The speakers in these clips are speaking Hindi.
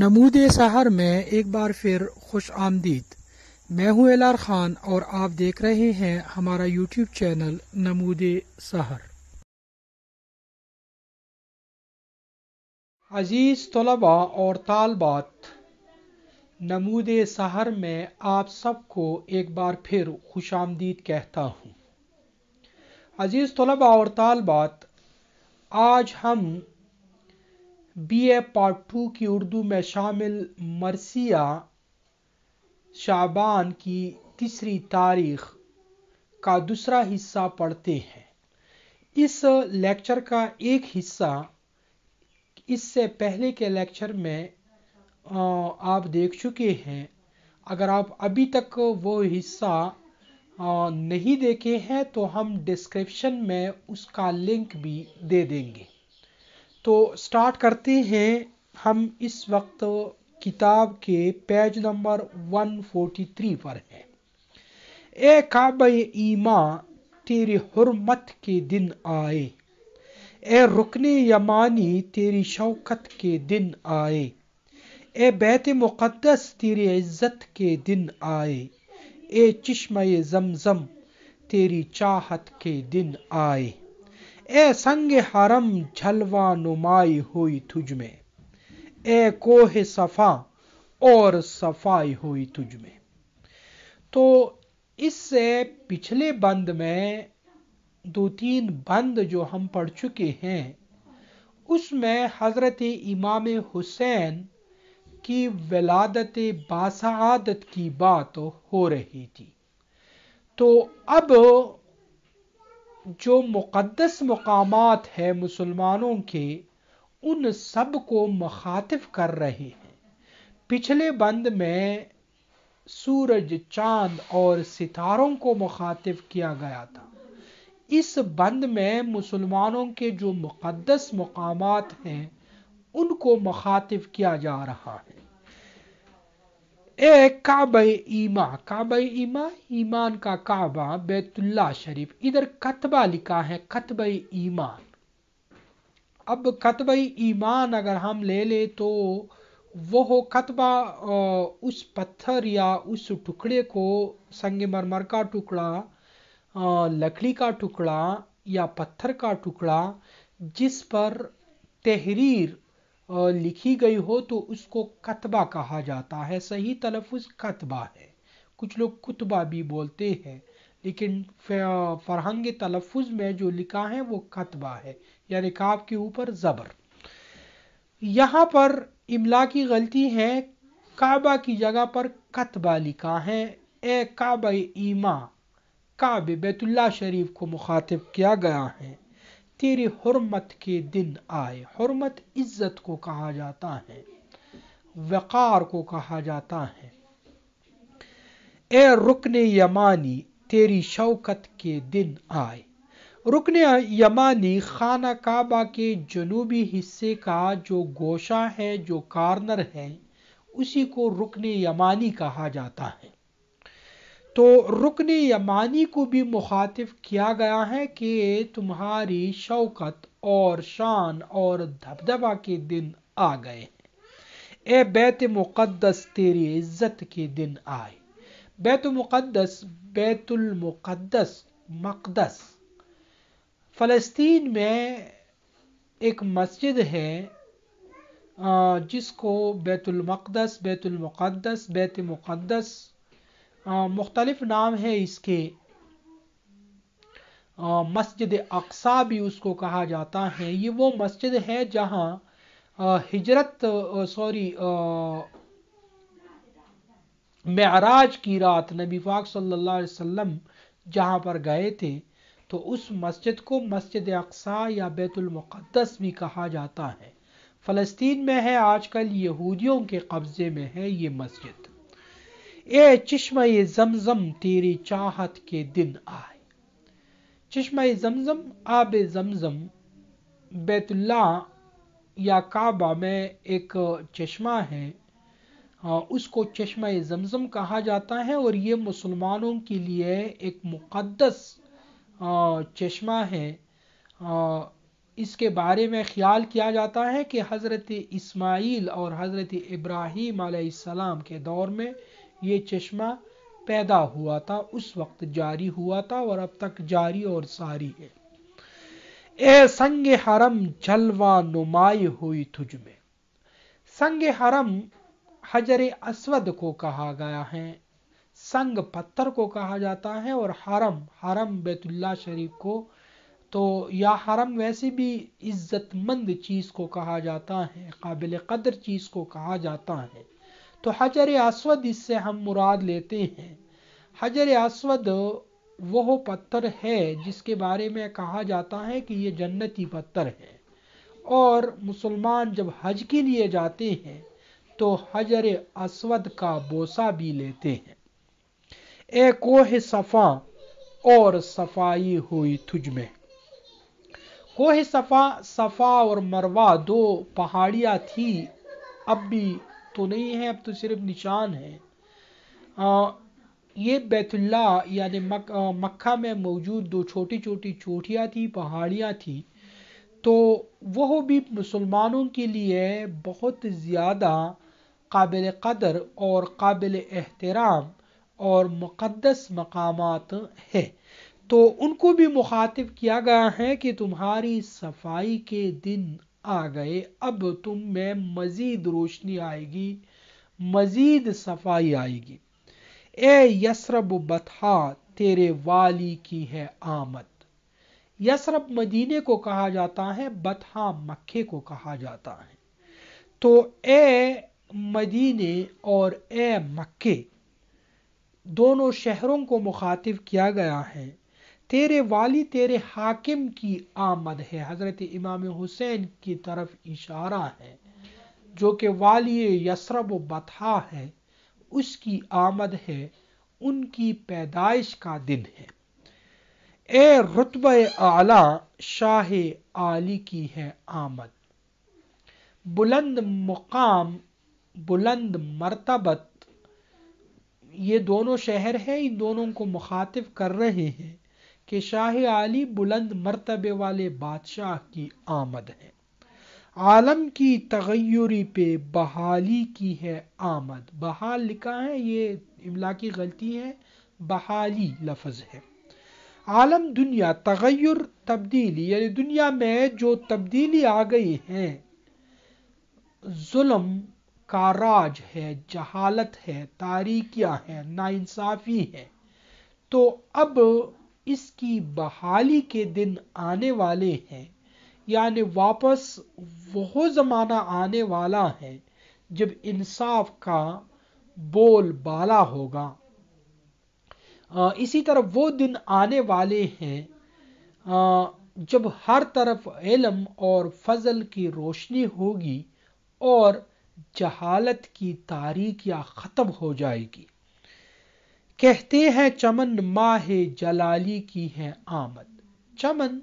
नमूद शहर में एक बार फिर खुश आमदीद मैं हूं एलार खान और आप देख रहे हैं हमारा यूट्यूब चैनल नमूद शहर अजीज़ तलबा और तालबात नमूद शहर में आप सबको एक बार फिर खुश आमदीद कहता हूँ अजीज़ तलबा और तालबात आज हम बी ए पार्ट टू की उर्दू में शामिल मरसिया शाबान की तीसरी तारीख का दूसरा हिस्सा पढ़ते हैं इस लेक्चर का एक हिस्सा इससे पहले के लेक्चर में आप देख चुके हैं अगर आप अभी तक वो हिस्सा नहीं देखे हैं तो हम डिस्क्रिप्शन में उसका लिंक भी दे देंगे तो स्टार्ट करते हैं हम इस वक्त किताब के पेज नंबर 143 पर हैं ए काब ईमा तेरी हरमत के दिन आए ए रुकने यमानी तेरी शौकत के दिन आए ए बैत मुक़दस तेरी इज़्ज़त के दिन आए ए चश्म जमजम तेरी चाहत के दिन आए ए संग हरम झलवा नुमाई हुई तुझ में ए कोह सफ़ा और सफाई हुई तुझ में तो इससे पिछले बंद में दो तीन बंद जो हम पढ़ चुके हैं उसमें हज़रत इमाम हुसैन की वलादत बासादत की बात हो रही थी तो अब जो मुक़दस मकामात है मुसलमानों के उन सब को मखातिब कर रहे हैं पिछले बंद में सूरज चांद और सितारों को मुखातिब किया गया था इस बंद में मुसलमानों के जो मुक़दस मकामात हैं उनको मखातिब किया जा रहा है ए काब ईमा काब ईमा ईमान का काबा बैतुल्ला शरीफ इधर कतबा लिखा है कतब ईमान अब कतब ईमान अगर हम ले ले तो वह कतबा उस पत्थर या उस टुकड़े को संग मरमर का टुकड़ा लकड़ी का टुकड़ा या पत्थर का टुकड़ा जिस पर तहरीर लिखी गई हो तो उसको कतबा कहा जाता है सही तलफ़ कतबा है कुछ लोग कुतबा भी बोलते हैं लेकिन फरहंग तलफ़ में जो लिखा है वो कतबा है यानी काब के ऊपर ज़बर यहाँ पर इमला की गलती है काबा की जगह पर कतबा लिखा है ए काब ईमा काब बैतुल्ला शरीफ को मुखातिब किया गया है तेरे हरमत के दिन आए हरमत इज्जत को कहा जाता है वक़ार को कहा जाता है ए रुकन यमानी तेरी शौकत के दिन आए रुकन यमानी खाना काबा के जनूबी हिस्से का जो गोशा है जो कार्नर है उसी को रुकन यमानी कहा जाता है तो रुकन यमानी को भी मुखातिब किया गया है कि तुम्हारी शौकत और शान और धबधबा के दिन आ गए ए बैत मुक़दस तेरी इज्जत के दिन आए बैत मुक़दस बैतुल मुकद्दस मकदस फ़लस्तीन में एक मस्जिद है जिसको बैतुल मकदस बैतुल मुकद्दस बैत मुक़दस मुख्तलिफ नाम है इसके मस्जिद अक्सा भी उसको कहा जाता है ये वो मस्जिद है जहाँ हिजरत सॉरी मराज की रात नबी पाक सल्लल्लाहु अलैहि वसल्लम जहाँ पर गए थे तो उस मस्जिद को मस्जिद अक्सा या बैतुल मुक़द्दस भी कहा जाता है फ़लस्तीन में है आजकल यहूदियों के कब्ज़े में है ये मस्जिद ए चश्मा जमजम तेरी चाहत के दिन आए चश्मा जमजम आब जमजम बैतुल्ला या काबा में एक चश्मा है हाँ, उसको चश्मा जमजम कहा जाता है और ये मुसलमानों के लिए एक मुक़दस हाँ, चश्मा है हाँ, इसके बारे में ख्याल किया जाता है कि हज़रत इस्माइल और हज़रत इब्राहीम आसमाम के दौर में ये चश्मा पैदा हुआ था उस वक्त जारी हुआ था और अब तक जारी और सारी है ए संग हरम जलवा नुमाई हुई तुझ में संग हरम हजर असवद को कहा गया है संग पत्थर को कहा जाता है और हरम हरम बेतुल्ला शरीफ को तो या हरम वैसे भी इज्जतमंद चीज़ को कहा जाता है काबिल कदर चीज़ को कहा जाता है तो हजर असवद इससे हम मुराद लेते हैं हजर असवद वह पत्थर है जिसके बारे में कहा जाता है कि ये जन्नती पत्थर है और मुसलमान जब हज के लिए जाते हैं तो हजर असवद का बोसा भी लेते हैं ए कोह सफ़ा और सफाई हुई तुझ में कोह सफ़ा सफ़ा और मरवा दो पहाड़ियाँ थी अब भी तो नहीं है अब तो सिर्फ निशान है आ, ये बैतुल्ला यानी मक, मक्का में मौजूद दो छोटी छोटी चोटियाँ थी पहाड़ियाँ थी तो वह भी मुसलमानों के लिए बहुत ज़्यादा काबिल कदर और काबिल एहतराम और मुक़दस मकामात है तो उनको भी मुखातिब किया गया है कि तुम्हारी सफाई के दिन आ गए अब तुम में मजीद रोशनी आएगी मजीद सफाई आएगी ए यसरब बथा तेरे वाली की है आमद यसरब मदीने को कहा जाता है बथा मक्के को कहा जाता है तो ए मदीने और ए मक्के दोनों शहरों को मुखातिब किया गया है तेरे वाली तेरे हाकिम की आमद है हज़रत इमाम हुसैन की तरफ इशारा है जो कि वाली यसरब बथा है उसकी आमद है उनकी पैदाइश का दिन है ए रुतब आला शाह आली की है आमद बुलंद मुकाम बुलंद मरतबत ये दोनों शहर हैं इन दोनों को मुखातिब कर रहे हैं कि शाह आली बुलंद मरतबे वाले बादशाह की आमद है आलम की तगैरी पे बहाली की है आमद बहाल लिखा है ये इमला की गलती है बहाली लफज है आलम दुनिया तगैर तब्दीली यानी दुनिया में जो तब्दीली आ गई है जुल्म का राज है जहालत है तारीकियां है नाइंसाफ़ी है तो अब इसकी बहाली के दिन आने वाले हैं यानी वापस वह ज़माना आने वाला है जब इंसाफ का बोल बाला होगा इसी तरह वो दिन आने वाले हैं जब हर तरफ इलम और फजल की रोशनी होगी और जहालत की तारीख या ख़त्म हो जाएगी कहते हैं चमन माह जलाली की है आमद चमन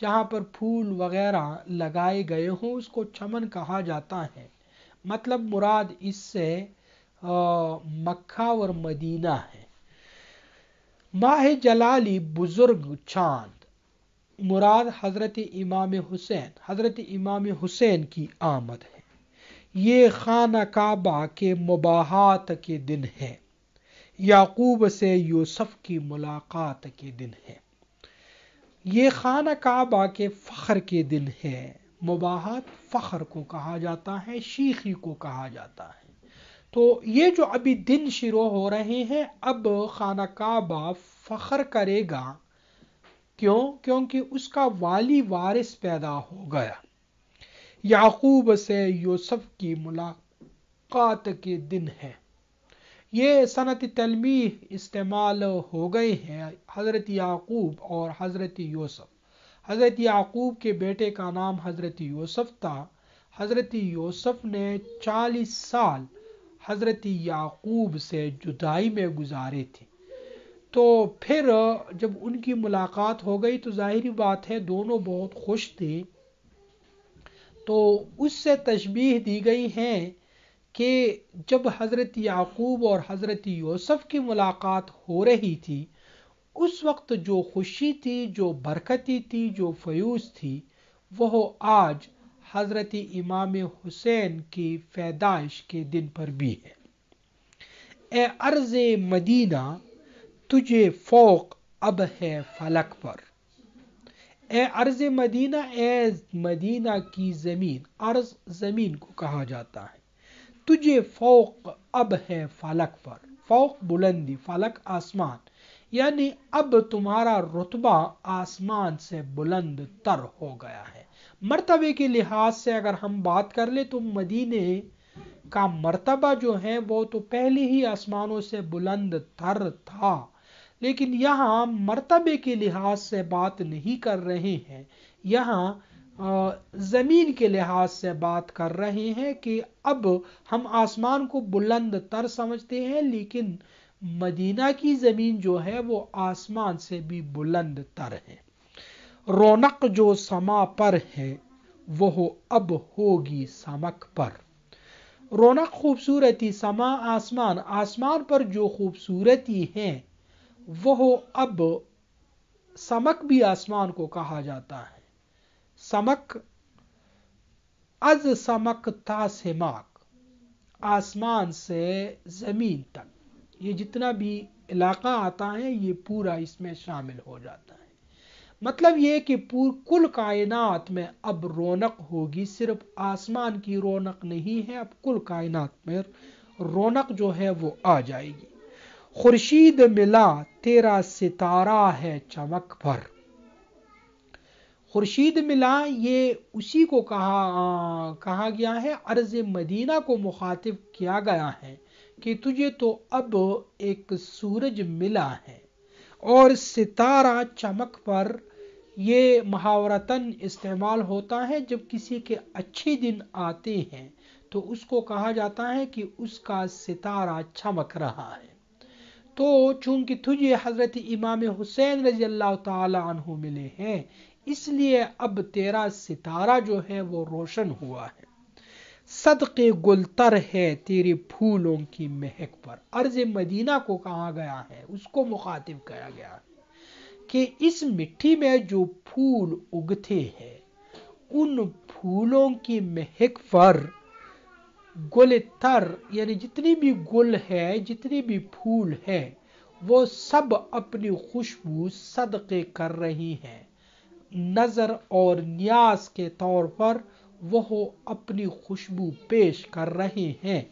जहां पर फूल वगैरह लगाए गए हों उसको चमन कहा जाता है मतलब मुराद इससे मक्का और मदीना है माह जलाली बुज़ुर्ग चांद मुराद हज़रत इमाम हुसैन हज़रत इमाम हुसैन की आमद है ये खाना काबा के मुबाहत के दिन है याकूब से यूसुफ की मुलाकात के दिन है ये खाना काबा के फ़ख्र के दिन है मुबाहत फ़ख्र को कहा जाता है शीखी को कहा जाता है तो ये जो अभी दिन शुरू हो रहे हैं अब खाना काबा फ़ख्र करेगा क्यों क्योंकि उसका वाली वारिस पैदा हो गया याकूब से यूसुफ की मुलाकात के दिन है ये सनत तलमी इस्तेमाल हो गए हैं हज़रत याकूब और हज़रत यूसुफ हज़रत याकूब के बेटे का नाम हज़रत यूसुफ था हज़रत यूसुफ ने चालीस साल हज़रत याकूब से जुदाई में गुजारे थे तो फिर जब उनकी मुलाकात हो गई तो ज़ाहिर बात है दोनों बहुत खुश थे तो उससे तशबीह दी गई हैं कि जब हज़रत याकूब और हज़रत यूसुफ की मुलाकात हो रही थी उस वक्त जो खुशी थी जो बरकती थी जो फयूस थी वह आज हज़रत इमाम हुसैन की पैदाइश के दिन पर भी है ए अर्ज़ मदीना तुझे फ़ोक अब है फलक पर ए अर्ज़ मदीना ए मदीना की ज़मीन अर्ज़ ज़मीन को कहा जाता है तुझे फोक अब है फालक पर फौक बुलंदी फालक आसमान यानी अब तुम्हारा रुतबा आसमान से बुलंद तर हो गया है मर्तबे के लिहाज से अगर हम बात कर ले तो मदीने का मर्तबा जो है वो तो पहले ही आसमानों से बुलंद तर था लेकिन यहां मर्तबे के लिहाज से बात नहीं कर रहे हैं यहां ज़मीन के लिहाज से बात कर रहे हैं कि अब हम आसमान को बुलंद तर समझते हैं लेकिन मदीना की ज़मीन जो है वो आसमान से भी बुलंद तर है रौनक जो समा पर है वह अब होगी समक पर रौनक खूबसूरती समा आसमान आसमान पर जो खूबसूरती है वह अब समक भी आसमान को कहा जाता है समक अज था से माक आसमान से ज़मीन तक ये जितना भी इलाका आता है ये पूरा इसमें शामिल हो जाता है मतलब ये कि पूर कुल कायनात में अब रौनक होगी सिर्फ आसमान की रौनक नहीं है अब कुल कायनात में रौनक जो है वो आ जाएगी खुर्शीद मिला तेरा सितारा है चमक भर खुर्शीद मिला ये उसी को कहा आ, कहा गया है अर्ज मदीना को मुखातिब किया गया है कि तुझे तो अब एक सूरज मिला है और सितारा चमक पर ये महावरतन इस्तेमाल होता है जब किसी के अच्छे दिन आते हैं तो उसको कहा जाता है कि उसका सितारा चमक रहा है तो चूंकि तुझे हज़रत इमाम हुसैन रजी अल्लाह तु मिले हैं इसलिए अब तेरा सितारा जो है वो रोशन हुआ है सदके गुलतर है तेरे फूलों की महक पर अर्ज मदीना को कहा गया है उसको मुखातिब किया गया है कि इस मिट्टी में जो फूल उगते हैं उन फूलों की महक पर गुल तर यानी जितनी भी गुल है जितनी भी फूल है वो सब अपनी खुशबू सदके कर रही हैं नज़र और न्यास के तौर पर वह अपनी खुशबू पेश कर रहे हैं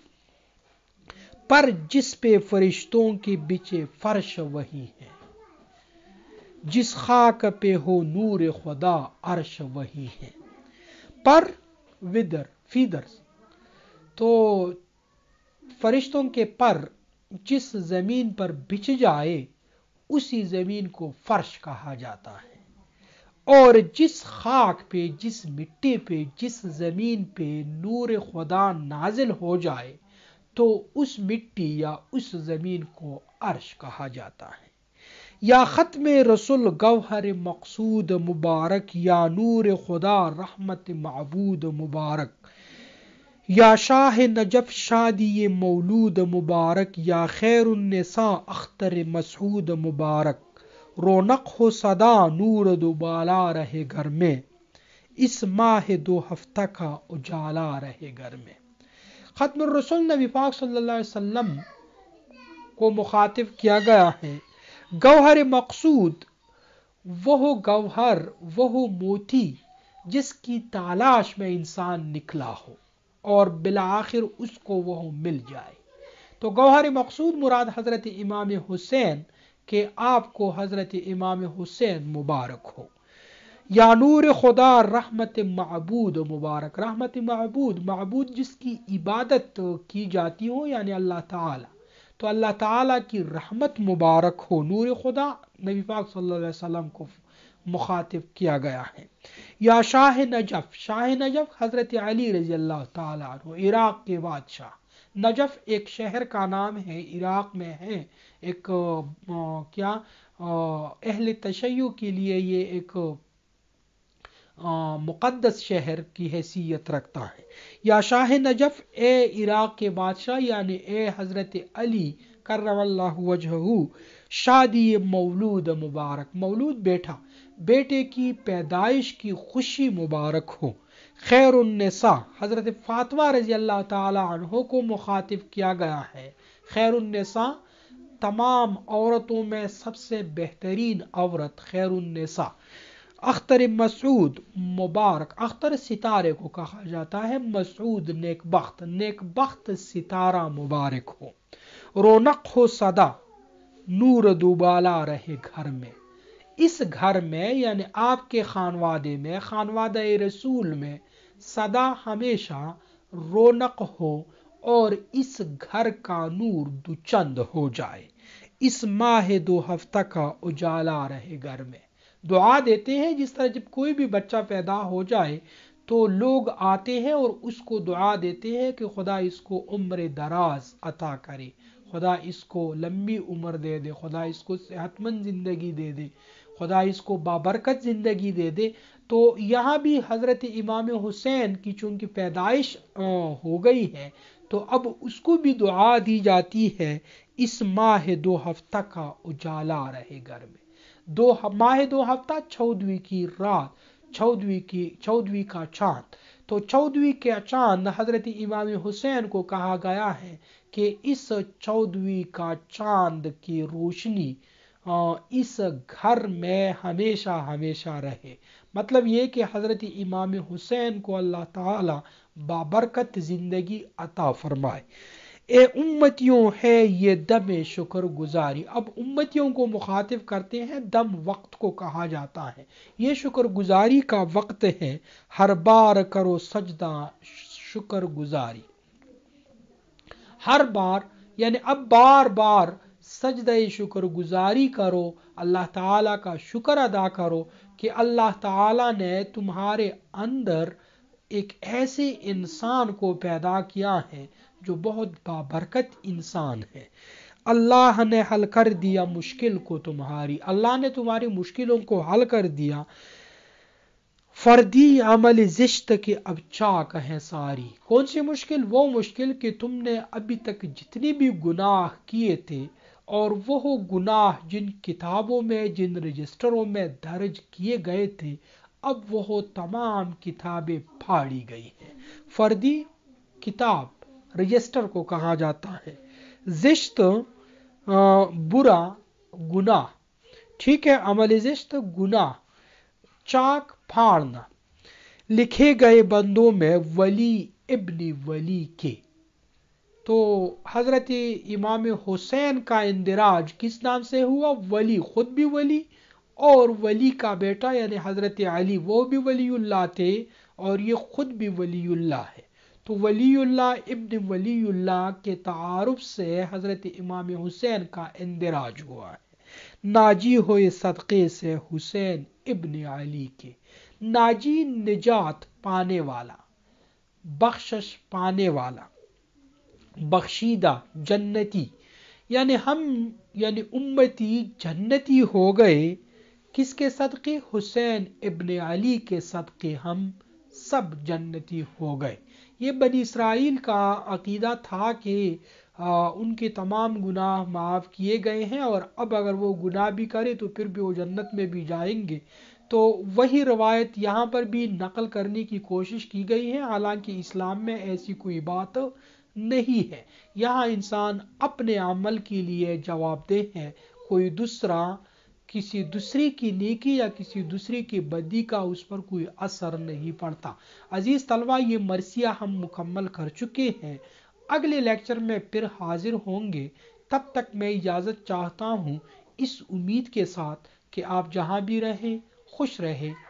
पर जिस पे फरिश्तों के बिचे फर्श वही है जिस खाक पे हो नूर खुदा अर्श वही है पर विदर फीदर तो फरिश्तों के पर जिस जमीन पर बिछ जाए उसी जमीन को फर्श कहा जाता है और जिस खाक पे जिस मिट्टी पे जिस ज़मीन पे नूर खुदा नाजिल हो जाए तो उस मिट्टी या उस ज़मीन को अर्श कहा जाता है या ख़त्म रसुल गवहर मकसूद मुबारक या नूर खुदा रहमत मबूद मुबारक या शाह नजब शादी मौलूद मुबारक या खैरसा अख्तर मसूद मुबारक रौनक हो सदा नूर दुबाला रहे घर में इस माह दो हफ्ता का उजाला रहे घर में ख़त्म रसुल नबी पाक वसल्लम को मुखातिब किया गया है गौहर मकसूद वह गौहर वह मोती जिसकी तलाश में इंसान निकला हो और आखिर उसको वह मिल जाए तो गौहर मकसूद मुराद हज़रत इमाम हुसैन कि आपको हज़रत इमाम हुसैन मुबारक हो या नूर खुदा रहमत महबूद मुबारक रहमत महबूद महबूद जिसकी इबादत की जाती हो यानी अल्लाह ताला तो अल्लाह ताला की रहमत मुबारक हो नूर खुदा नबी पाक सल्लल्लाहु अलैहि वसल्लम को मुखातिब किया गया है या शाह नजफ़ शाह नजफ़ हज़रत अली रज़ी अल्लाह इराक के बादशाह नजफ एक शहर का नाम है इराक में है एक आ, क्या अहल तशैय के लिए ये एक मुक़दस शहर की हैसियत रखता है या शाह नजफ ए इराक के बादशाह यानी ए हज़रत अली कर शादी मौलूद मुबारक मौलूद बेटा बेटे की पैदाइश की खुशी मुबारक हो खैरसा हज़रत फातवा रजी अल्लाह तहों को मुखातिब किया गया है खैरसा तमाम औरतों में सबसे बेहतरीन औरत खैरसा अख्तर मसूद मुबारक अख्तर सितारे को कहा जाता है मसूद नेक बख्त नेक बख्त सितारा मुबारक हो रौनक हो सदा नूर दुबाला रहे घर में इस घर में यानी आपके खानवादे में खानवादा रसूल में सदा हमेशा रौनक हो और इस घर का नूर दुचंद हो जाए इस माह दो हफ्ता का उजाला रहे घर में दुआ देते हैं जिस तरह जब कोई भी बच्चा पैदा हो जाए तो लोग आते हैं और उसको दुआ देते हैं कि खुदा इसको उम्र दराज अता करे खुदा इसको लंबी उम्र दे दे खुदा इसको सेहतमंद ज़िंदगी दे दे खुदा इसको बाबरकत ज़िंदगी दे दे तो यहाँ भी हज़रत इमाम हुसैन की चूँकि पैदाइश हो गई है तो अब उसको भी दुआ दी जाती है इस माह दो हफ्ता का उजाला रहे घर में दो माह दो हफ्ता चौदवी की रात चौदवी की चौदवी का चांद तो चौदवी के चांद हजरत इमाम हुसैन को कहा गया है कि इस चौदवी का चांद की रोशनी इस घर में हमेशा हमेशा रहे मतलब ये कि हज़रत इमाम हुसैन को अल्लाह ताला बाबरकत ज़िंदगी अता फरमाए ए उम्मतियों है ये दम शुक्र गुजारी अब उम्मतियों को मुखातिब करते हैं दम वक्त को कहा जाता है ये शुक्र गुजारी का वक्त है हर बार करो सजदा शुक्र गुजारी हर बार यानी अब बार बार सजद शुक्र गुजारी करो अल्लाह ताला का शुक्र अदा करो कि अल्लाह ताला ने तुम्हारे अंदर एक ऐसे इंसान को पैदा किया है जो बहुत बाबरकत इंसान है अल्लाह ने हल कर दिया मुश्किल को तुम्हारी अल्लाह ने तुम्हारी मुश्किलों को हल कर दिया फर्दी अमल जिश्त की अब चाक हैं सारी कौन सी मुश्किल वो मुश्किल कि तुमने अभी तक जितनी भी गुनाह किए थे और वह गुनाह जिन किताबों में जिन रजिस्टरों में दर्ज किए गए थे अब वह तमाम किताबें फाड़ी गई हैं फर्दी किताब रजिस्टर को कहा जाता है जिश्त बुरा गुनाह ठीक है अमल जिश्त गुनाह चाक फाड़ना लिखे गए बंदों में वली इब्नी वली के तो हज़रत इमाम हुसैन का इंदिराज किस नाम से हुआ वली ख़ुद भी वली और वली का बेटा यानी हज़रत अली वो भी वलील्ला थे और ये ख़ुद भी वलील्ला है तो वलील्ला इब्न वलील्ला के तारफ से हज़रत इमाम हुसैन का इंदिराज हुआ है नाजी हो सदक़े से हुसैन इब्न अली के नाजी निजात पाने वाला बख्शश पाने वाला बख्शीदा जन्नती यानि हम यानि उम्मती जन्नती हो गए किसके सदक़े हुसैन इबन अली के सदक़े हम सब जन्नती हो गए ये बनी इसराइल का अकीदा था कि उनके तमाम गुनाह माफ़ किए गए हैं और अब अगर वो गुनाह भी करे तो फिर भी वो जन्नत में भी जाएंगे तो वही रवायत यहाँ पर भी नकल करने की कोशिश की गई है हालांकि इस्लाम में ऐसी कोई बात नहीं है यहाँ इंसान अपने अमल के लिए जवाबदेह है कोई दूसरा किसी दूसरे की नेकी या किसी दूसरे की बदी का उस पर कोई असर नहीं पड़ता अजीज़ तलबा ये मरसिया हम मुकम्मल कर चुके हैं अगले लेक्चर में फिर हाजिर होंगे तब तक मैं इजाज़त चाहता हूँ इस उम्मीद के साथ कि आप जहाँ भी रहें खुश रहें